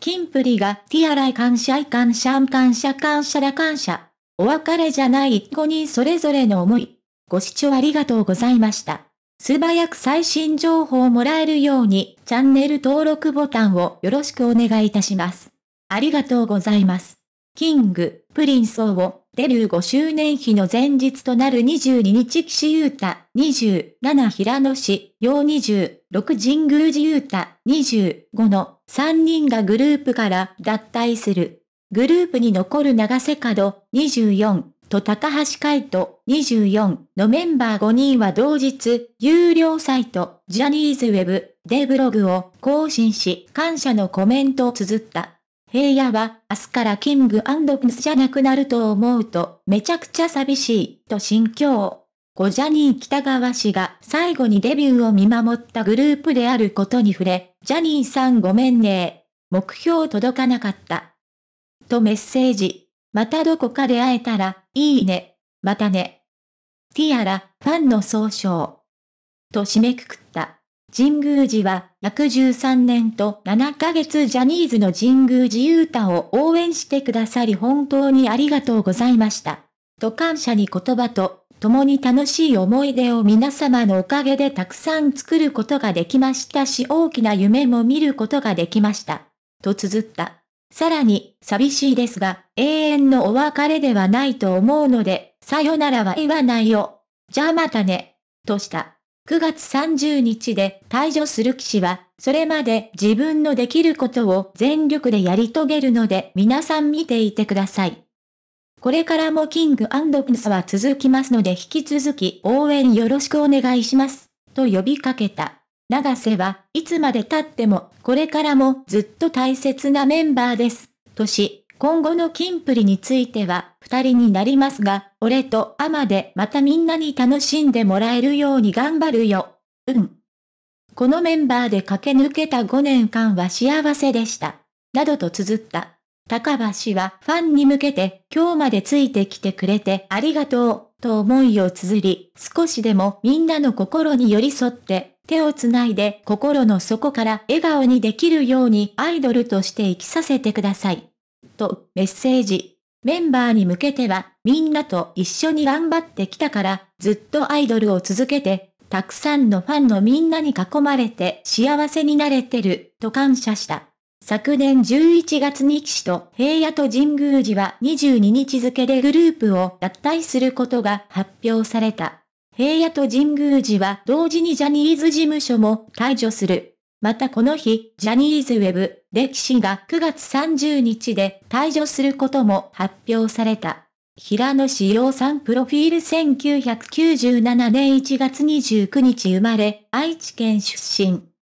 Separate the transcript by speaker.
Speaker 1: キンプリがティアライ感謝イ感謝ん感謝感謝ら感謝。お別れじゃない5人それぞれの思い。ご視聴ありがとうございました。素早く最新情報をもらえるようにチャンネル登録ボタンをよろしくお願いいたします。ありがとうございます。キング、プリンソーをデビュー5周年日の前日となる22日岸優太、27平野氏、陽20、6神宮寺雄太25の3人がグループから脱退する。グループに残る長瀬角24と高橋海人24のメンバー5人は同日、有料サイトジャニーズウェブでブログを更新し感謝のコメントを綴った。平野は明日からキングプスじゃなくなると思うとめちゃくちゃ寂しいと心境。おジャニー北川氏が最後にデビューを見守ったグループであることに触れ、ジャニーさんごめんね目標届かなかった。とメッセージ。またどこかで会えたら、いいね。またね。ティアラ、ファンの総称。と締めくくった。神宮寺は、約13年と7ヶ月ジャニーズの神宮寺ゆ太を応援してくださり本当にありがとうございました。と感謝に言葉と共に楽しい思い出を皆様のおかげでたくさん作ることができましたし大きな夢も見ることができました。と綴った。さらに、寂しいですが、永遠のお別れではないと思うので、さよならは言わないよ。じゃあまたね。とした。9月30日で退場する騎士は、それまで自分のできることを全力でやり遂げるので皆さん見ていてください。これからもキングプリンスは続きますので引き続き応援よろしくお願いします。と呼びかけた。長瀬はいつまで経ってもこれからもずっと大切なメンバーです。とし、今後のキンプリについては二人になりますが、俺とアマでまたみんなに楽しんでもらえるように頑張るよ。うん。このメンバーで駆け抜けた5年間は幸せでした。などと綴った。高橋はファンに向けて、今日までついてきてくれてありがとう、と思いを綴り、少しでもみんなの心に寄り添って、手をつないで心の底から笑顔にできるようにアイドルとして生きさせてください。と、メッセージ。メンバーに向けては、みんなと一緒に頑張ってきたから、ずっとアイドルを続けて、たくさんのファンのみんなに囲まれて幸せになれてる、と感謝した。昨年11月に騎士と平野と神宮寺は22日付でグループを脱退することが発表された。平野と神宮寺は同時にジャニーズ事務所も解除する。またこの日、ジャニーズウェブで騎士が9月30日で退場することも発表された。平野志陽さんプロフィール1997年1月29日生まれ、愛知県出身。